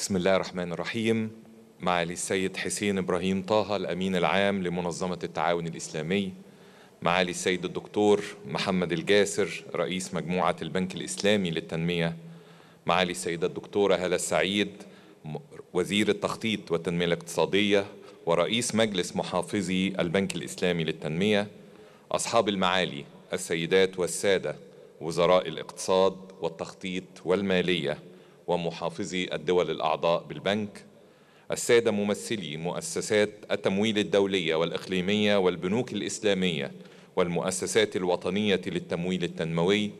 بسم الله الرحمن الرحيم معالي السيد حسين ابراهيم طه الامين العام لمنظمه التعاون الاسلامي معالي السيد الدكتور محمد الجاسر رئيس مجموعه البنك الاسلامي للتنميه معالي السيده الدكتوره هلا السعيد وزير التخطيط والتنميه الاقتصاديه ورئيس مجلس محافظي البنك الاسلامي للتنميه اصحاب المعالي السيدات والساده وزراء الاقتصاد والتخطيط والماليه ومحافظي الدول الأعضاء بالبنك السادة ممثلي مؤسسات التمويل الدولية والإقليمية والبنوك الإسلامية والمؤسسات الوطنية للتمويل التنموي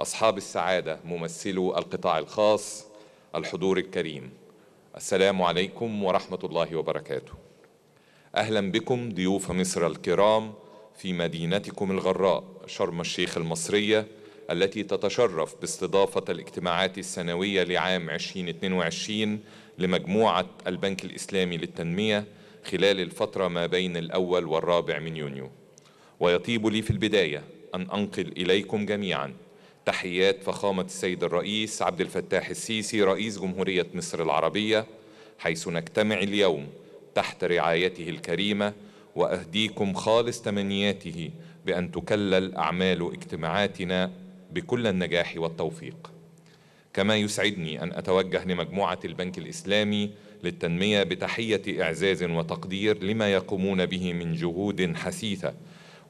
أصحاب السعادة ممثلو القطاع الخاص الحضور الكريم السلام عليكم ورحمة الله وبركاته أهلا بكم ضيوف مصر الكرام في مدينتكم الغراء شرم الشيخ المصرية التي تتشرف باستضافة الاجتماعات السنوية لعام 2022 لمجموعة البنك الإسلامي للتنمية خلال الفترة ما بين الأول والرابع من يونيو ويطيب لي في البداية أن أنقل إليكم جميعا تحيات فخامة السيد الرئيس عبد الفتاح السيسي رئيس جمهورية مصر العربية حيث نجتمع اليوم تحت رعايته الكريمة وأهديكم خالص تمنياته بأن تكلل أعمال اجتماعاتنا بكل النجاح والتوفيق كما يسعدني أن أتوجه لمجموعة البنك الإسلامي للتنمية بتحية إعزاز وتقدير لما يقومون به من جهود حثيثة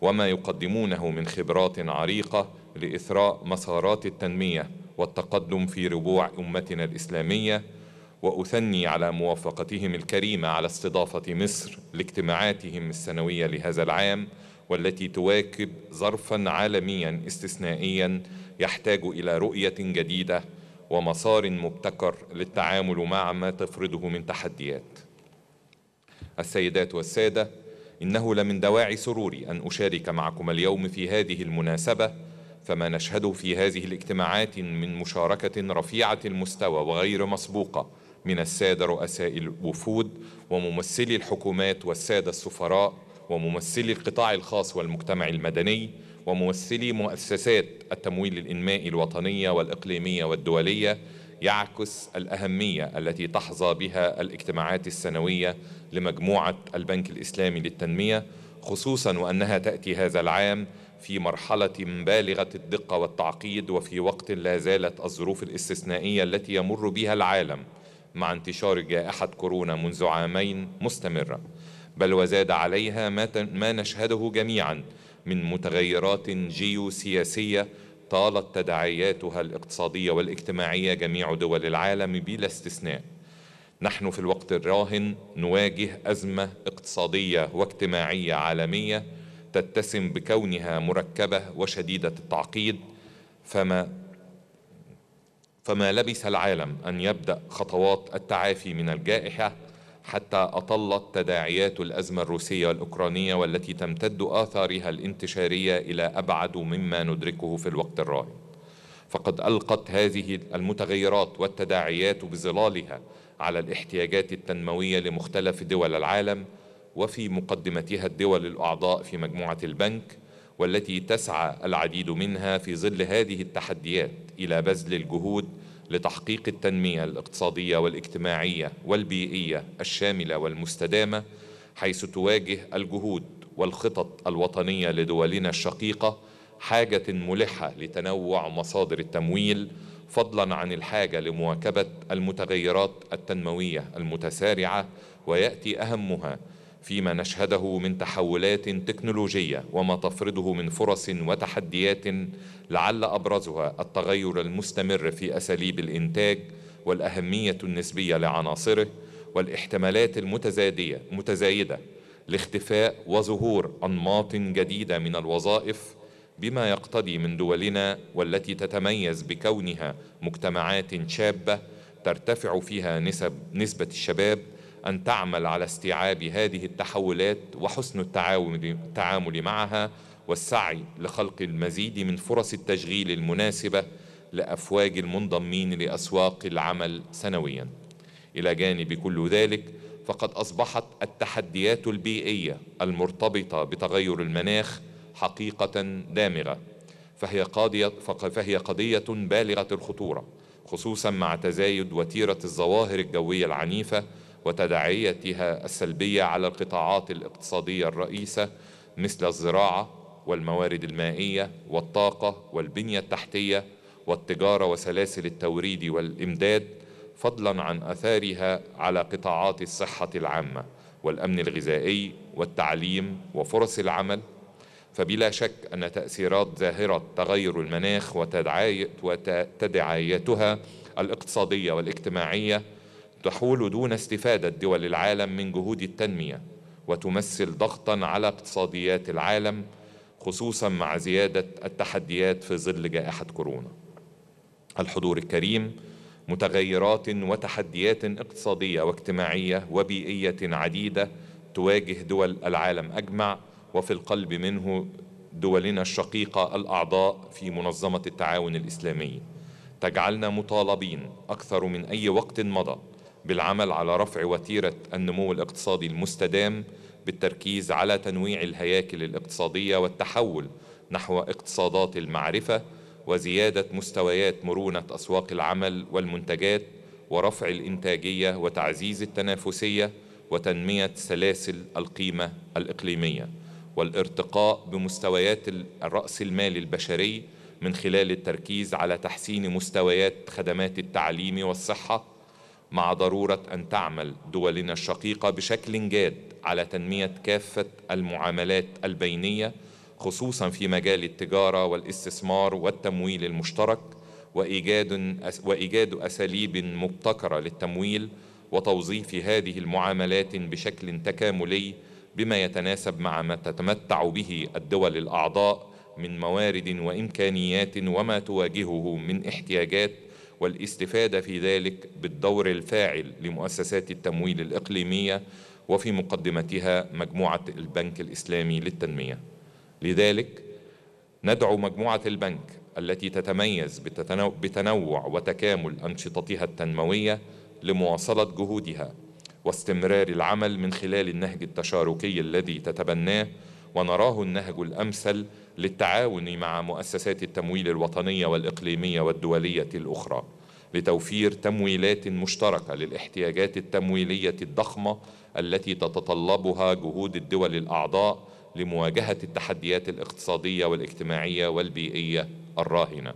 وما يقدمونه من خبرات عريقة لإثراء مسارات التنمية والتقدم في ربوع أمتنا الإسلامية واثني على موافقتهم الكريمه على استضافه مصر لاجتماعاتهم السنويه لهذا العام والتي تواكب ظرفا عالميا استثنائيا يحتاج الى رؤيه جديده ومسار مبتكر للتعامل مع ما تفرضه من تحديات السيدات والساده انه لمن دواعي سروري ان اشارك معكم اليوم في هذه المناسبه فما نشهده في هذه الاجتماعات من مشاركه رفيعه المستوى وغير مسبوقه من السادة رؤساء الوفود وممثلي الحكومات والسادة السفراء وممثلي القطاع الخاص والمجتمع المدني وممثلي مؤسسات التمويل الإنمائي الوطنية والإقليمية والدولية يعكس الأهمية التي تحظى بها الاجتماعات السنوية لمجموعة البنك الإسلامي للتنمية خصوصا وأنها تأتي هذا العام في مرحلة بالغة الدقة والتعقيد وفي وقت لا زالت الظروف الاستثنائية التي يمر بها العالم مع انتشار جائحة كورونا منذ عامين مستمرة بل وزاد عليها ما نشهده جميعا من متغيرات جيوسياسية طالت تداعياتها الاقتصادية والاجتماعية جميع دول العالم بلا استثناء نحن في الوقت الراهن نواجه أزمة اقتصادية واجتماعية عالمية تتسم بكونها مركبة وشديدة التعقيد فما فما لبث العالم أن يبدأ خطوات التعافي من الجائحة حتى أطلت تداعيات الأزمة الروسية الأوكرانية والتي تمتد آثارها الانتشارية إلى أبعد مما ندركه في الوقت الراهن فقد ألقت هذه المتغيرات والتداعيات بظلالها على الاحتياجات التنموية لمختلف دول العالم وفي مقدمتها الدول الأعضاء في مجموعة البنك والتي تسعى العديد منها في ظل هذه التحديات الى بذل الجهود لتحقيق التنميه الاقتصاديه والاجتماعيه والبيئيه الشامله والمستدامه حيث تواجه الجهود والخطط الوطنيه لدولنا الشقيقه حاجه ملحه لتنوع مصادر التمويل فضلا عن الحاجه لمواكبه المتغيرات التنمويه المتسارعه وياتي اهمها فيما نشهده من تحولات تكنولوجيه وما تفرضه من فرص وتحديات لعل ابرزها التغير المستمر في اساليب الانتاج والاهميه النسبيه لعناصره والاحتمالات المتزايده متزايده لاختفاء وظهور انماط جديده من الوظائف بما يقتضي من دولنا والتي تتميز بكونها مجتمعات شابه ترتفع فيها نسب نسبه الشباب أن تعمل على استيعاب هذه التحولات وحسن التعامل معها والسعي لخلق المزيد من فرص التشغيل المناسبة لأفواج المنضمين لأسواق العمل سنويا إلى جانب كل ذلك فقد أصبحت التحديات البيئية المرتبطة بتغير المناخ حقيقة دامغة فهي قضية, فهي قضية بالغة الخطورة خصوصا مع تزايد وتيرة الظواهر الجوية العنيفة وتداعياتها السلبية على القطاعات الاقتصادية الرئيسة مثل الزراعة والموارد المائية والطاقة والبنية التحتية والتجارة وسلاسل التوريد والإمداد فضلا عن أثارها على قطاعات الصحة العامة والأمن الغذائي والتعليم وفرص العمل فبلا شك أن تأثيرات ظاهرة تغير المناخ وتدعايتها الاقتصادية والاجتماعية تحول دون استفادة دول العالم من جهود التنمية وتمثل ضغطا على اقتصاديات العالم خصوصا مع زيادة التحديات في ظل جائحة كورونا الحضور الكريم متغيرات وتحديات اقتصادية واجتماعية وبيئية عديدة تواجه دول العالم أجمع وفي القلب منه دولنا الشقيقة الأعضاء في منظمة التعاون الإسلامي تجعلنا مطالبين أكثر من أي وقت مضى بالعمل على رفع وتيره النمو الاقتصادي المستدام بالتركيز على تنويع الهياكل الاقتصاديه والتحول نحو اقتصادات المعرفه وزياده مستويات مرونه اسواق العمل والمنتجات ورفع الانتاجيه وتعزيز التنافسيه وتنميه سلاسل القيمه الاقليميه والارتقاء بمستويات الراس المال البشري من خلال التركيز على تحسين مستويات خدمات التعليم والصحه مع ضروره ان تعمل دولنا الشقيقه بشكل جاد على تنميه كافه المعاملات البينيه خصوصا في مجال التجاره والاستثمار والتمويل المشترك وايجاد وايجاد اساليب مبتكره للتمويل وتوظيف هذه المعاملات بشكل تكاملي بما يتناسب مع ما تتمتع به الدول الاعضاء من موارد وامكانيات وما تواجهه من احتياجات والاستفادة في ذلك بالدور الفاعل لمؤسسات التمويل الإقليمية وفي مقدمتها مجموعة البنك الإسلامي للتنمية لذلك ندعو مجموعة البنك التي تتميز بتنوع وتكامل أنشطتها التنموية لمواصلة جهودها واستمرار العمل من خلال النهج التشاركي الذي تتبناه ونراه النهج الامثل للتعاون مع مؤسسات التمويل الوطنيه والاقليميه والدوليه الاخرى لتوفير تمويلات مشتركه للاحتياجات التمويليه الضخمه التي تتطلبها جهود الدول الاعضاء لمواجهه التحديات الاقتصاديه والاجتماعيه والبيئيه الراهنه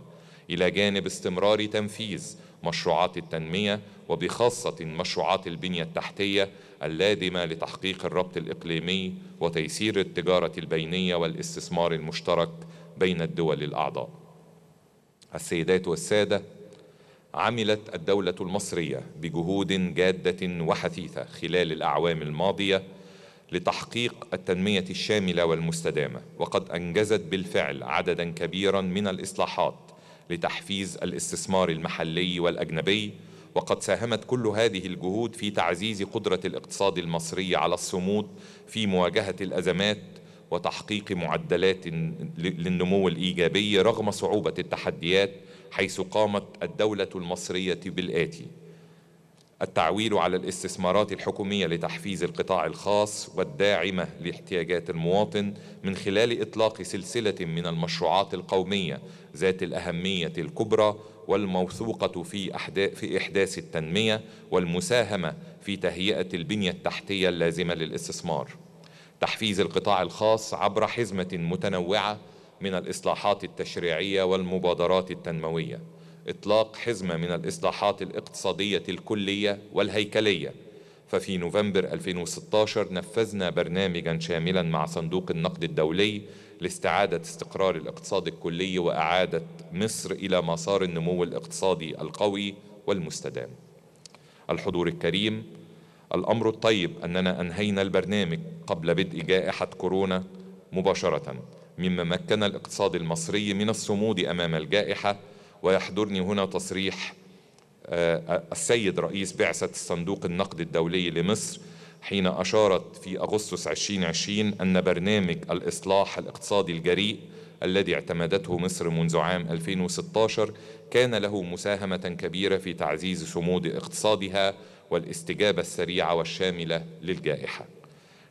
الى جانب استمرار تنفيذ مشروعات التنميه وبخاصه مشروعات البنيه التحتيه اللازمه لتحقيق الربط الاقليمي وتيسير التجاره البينيه والاستثمار المشترك بين الدول الاعضاء. السيدات والساده عملت الدوله المصريه بجهود جاده وحثيثه خلال الاعوام الماضيه لتحقيق التنميه الشامله والمستدامه وقد انجزت بالفعل عددا كبيرا من الاصلاحات لتحفيز الاستثمار المحلي والاجنبي وقد ساهمت كل هذه الجهود في تعزيز قدره الاقتصاد المصري على الصمود في مواجهه الازمات وتحقيق معدلات للنمو الايجابي رغم صعوبه التحديات حيث قامت الدوله المصريه بالاتي التعويل على الاستثمارات الحكومية لتحفيز القطاع الخاص والداعمة لاحتياجات المواطن من خلال إطلاق سلسلة من المشروعات القومية ذات الأهمية الكبرى والموثوقة في, في إحداث التنمية والمساهمة في تهيئة البنية التحتية اللازمة للاستثمار تحفيز القطاع الخاص عبر حزمة متنوعة من الإصلاحات التشريعية والمبادرات التنموية إطلاق حزمة من الإصلاحات الاقتصادية الكلية والهيكلية ففي نوفمبر 2016 نفذنا برنامجا شاملا مع صندوق النقد الدولي لاستعادة استقرار الاقتصاد الكلي وإعادة مصر إلى مسار النمو الاقتصادي القوي والمستدام الحضور الكريم الأمر الطيب أننا أنهينا البرنامج قبل بدء جائحة كورونا مباشرة مما مكن الاقتصاد المصري من الصمود أمام الجائحة ويحضرني هنا تصريح آه، السيد رئيس بعثة الصندوق النقد الدولي لمصر حين أشارت في أغسطس 2020 أن برنامج الإصلاح الاقتصادي الجريء الذي اعتمدته مصر منذ عام 2016 كان له مساهمة كبيرة في تعزيز صمود اقتصادها والاستجابة السريعة والشاملة للجائحة.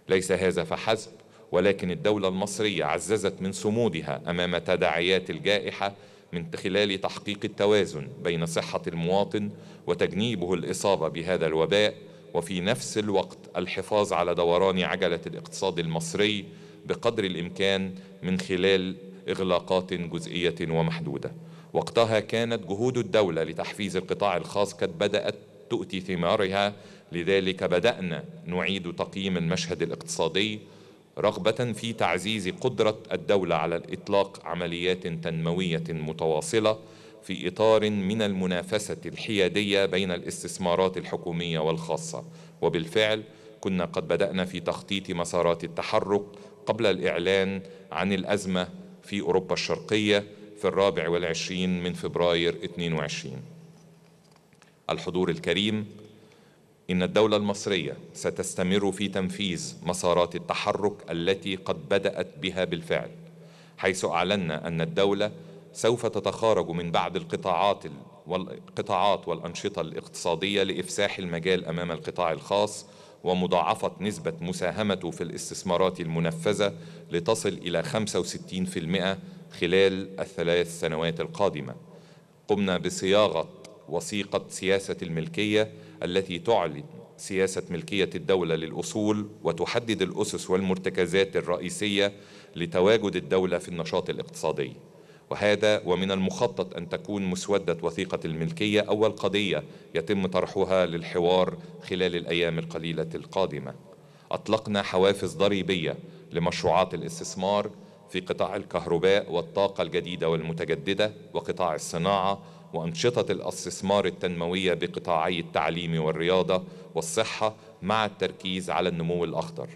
ليس هذا فحسب، ولكن الدولة المصرية عززت من صمودها أمام تداعيات الجائحة من خلال تحقيق التوازن بين صحة المواطن وتجنيبه الإصابة بهذا الوباء وفي نفس الوقت الحفاظ على دوران عجلة الاقتصاد المصري بقدر الإمكان من خلال إغلاقات جزئية ومحدودة وقتها كانت جهود الدولة لتحفيز القطاع الخاص قد بدأت تؤتي ثمارها لذلك بدأنا نعيد تقييم المشهد الاقتصادي رغبة في تعزيز قدرة الدولة على الإطلاق عمليات تنموية متواصلة في إطار من المنافسة الحيادية بين الاستثمارات الحكومية والخاصة وبالفعل كنا قد بدأنا في تخطيط مسارات التحرك قبل الإعلان عن الأزمة في أوروبا الشرقية في الرابع والعشرين من فبراير 22 الحضور الكريم إن الدولة المصرية ستستمر في تنفيذ مسارات التحرك التي قد بدأت بها بالفعل حيث أعلنا أن الدولة سوف تتخارج من بعض القطاعات والقطاعات والأنشطة الاقتصادية لإفساح المجال أمام القطاع الخاص ومضاعفة نسبة مساهمته في الاستثمارات المنفذة لتصل إلى 65% خلال الثلاث سنوات القادمة قمنا بصياغة وثيقة سياسة الملكية التي تعلن سياسة ملكية الدولة للأصول وتحدد الأسس والمرتكزات الرئيسية لتواجد الدولة في النشاط الاقتصادي وهذا ومن المخطط أن تكون مسودة وثيقة الملكية أول قضية يتم طرحها للحوار خلال الأيام القليلة القادمة أطلقنا حوافز ضريبية لمشروعات الاستثمار في قطاع الكهرباء والطاقة الجديدة والمتجددة وقطاع الصناعة وأنشطة الاستثمار التنموية بقطاعي التعليم والرياضة والصحة مع التركيز على النمو الأخضر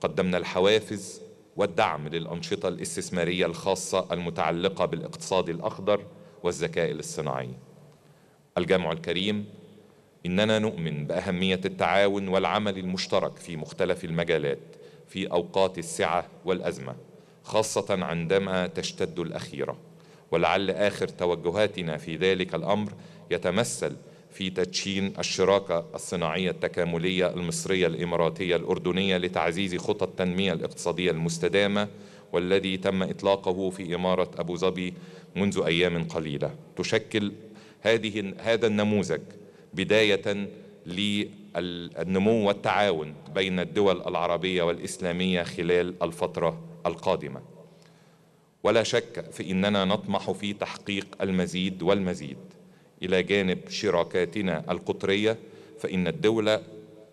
قدمنا الحوافز والدعم للأنشطة الاستثمارية الخاصة المتعلقة بالاقتصاد الأخضر والذكاء الاصطناعي الجمع الكريم إننا نؤمن بأهمية التعاون والعمل المشترك في مختلف المجالات في أوقات السعة والأزمة خاصة عندما تشتد الأخيرة ولعل آخر توجهاتنا في ذلك الأمر يتمثل في تدشين الشراكة الصناعية التكاملية المصرية الإماراتية الأردنية لتعزيز خطط التنمية الاقتصادية المستدامة والذي تم إطلاقه في إمارة أبو ظبي منذ أيام قليلة تشكل هذه هذا النموذج بداية للنمو والتعاون بين الدول العربية والإسلامية خلال الفترة القادمة ولا شك في اننا نطمح في تحقيق المزيد والمزيد الى جانب شراكاتنا القطريه فان الدوله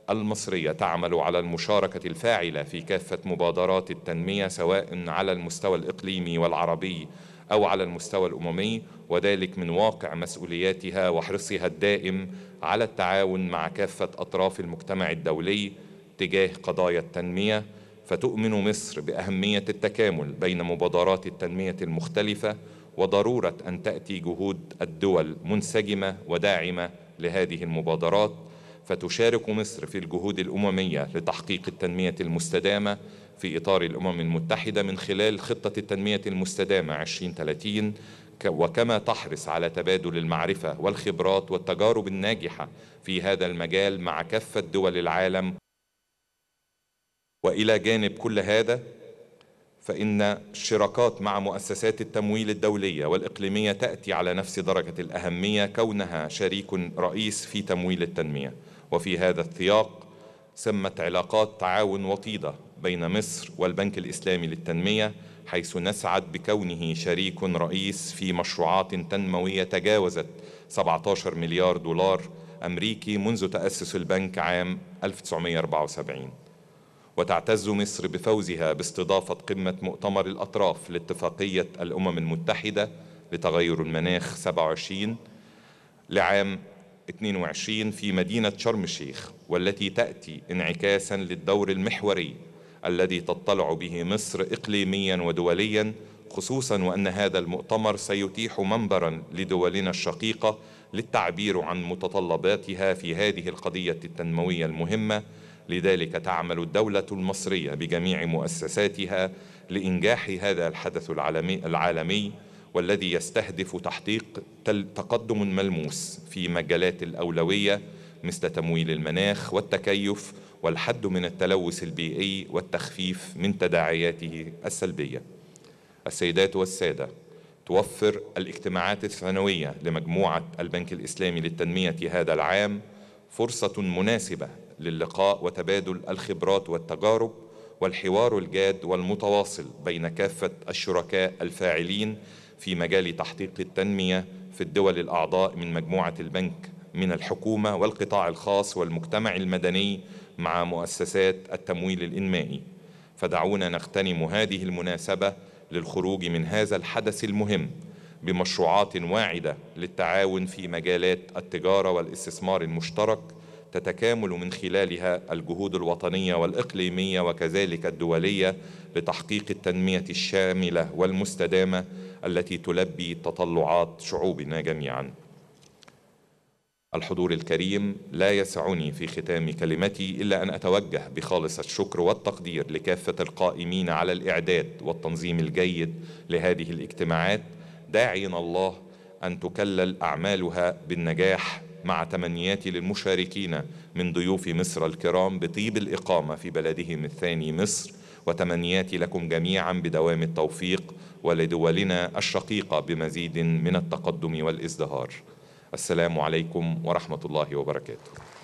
المصريه تعمل على المشاركه الفاعله في كافه مبادرات التنميه سواء على المستوى الاقليمي والعربي او على المستوى الاممي وذلك من واقع مسؤولياتها وحرصها الدائم على التعاون مع كافه اطراف المجتمع الدولي تجاه قضايا التنميه فتؤمن مصر باهميه التكامل بين مبادرات التنميه المختلفه وضروره ان تاتي جهود الدول منسجمه وداعمه لهذه المبادرات فتشارك مصر في الجهود الامميه لتحقيق التنميه المستدامه في اطار الامم المتحده من خلال خطه التنميه المستدامه 2030 وكما تحرص على تبادل المعرفه والخبرات والتجارب الناجحه في هذا المجال مع كافه دول العالم والى جانب كل هذا فان الشراكات مع مؤسسات التمويل الدوليه والاقليميه تاتي على نفس درجه الاهميه كونها شريك رئيس في تمويل التنميه وفي هذا السياق سمت علاقات تعاون وطيده بين مصر والبنك الاسلامي للتنميه حيث نسعد بكونه شريك رئيس في مشروعات تنمويه تجاوزت 17 مليار دولار امريكي منذ تاسس البنك عام 1974 وتعتز مصر بفوزها باستضافة قمة مؤتمر الأطراف لاتفاقية الأمم المتحدة لتغير المناخ 27 لعام 22 في مدينة شرم الشيخ والتي تأتي انعكاسا للدور المحوري الذي تطلع به مصر إقليميا ودوليا خصوصا وأن هذا المؤتمر سيتيح منبرا لدولنا الشقيقة للتعبير عن متطلباتها في هذه القضية التنموية المهمة لذلك تعمل الدولة المصرية بجميع مؤسساتها لإنجاح هذا الحدث العالمي, العالمي والذي يستهدف تحقيق تقدم ملموس في مجالات الأولوية مثل تمويل المناخ والتكيف والحد من التلوث البيئي والتخفيف من تداعياته السلبية. السيدات والسادة، توفر الاجتماعات الثانوية لمجموعة البنك الإسلامي للتنمية هذا العام فرصة مناسبة للقاء وتبادل الخبرات والتجارب والحوار الجاد والمتواصل بين كافة الشركاء الفاعلين في مجال تحقيق التنمية في الدول الأعضاء من مجموعة البنك من الحكومة والقطاع الخاص والمجتمع المدني مع مؤسسات التمويل الإنمائي فدعونا نغتنم هذه المناسبة للخروج من هذا الحدث المهم بمشروعات واعدة للتعاون في مجالات التجارة والاستثمار المشترك تتكامل من خلالها الجهود الوطنيه والاقليميه وكذلك الدوليه لتحقيق التنميه الشامله والمستدامه التي تلبي تطلعات شعوبنا جميعا الحضور الكريم لا يسعني في ختام كلمتي الا ان اتوجه بخالص الشكر والتقدير لكافه القائمين على الاعداد والتنظيم الجيد لهذه الاجتماعات داعين الله ان تكلل اعمالها بالنجاح مع تمنياتي للمشاركين من ضيوف مصر الكرام بطيب الإقامة في بلدهم الثاني مصر وتمنياتي لكم جميعا بدوام التوفيق ولدولنا الشقيقة بمزيد من التقدم والازدهار السلام عليكم ورحمة الله وبركاته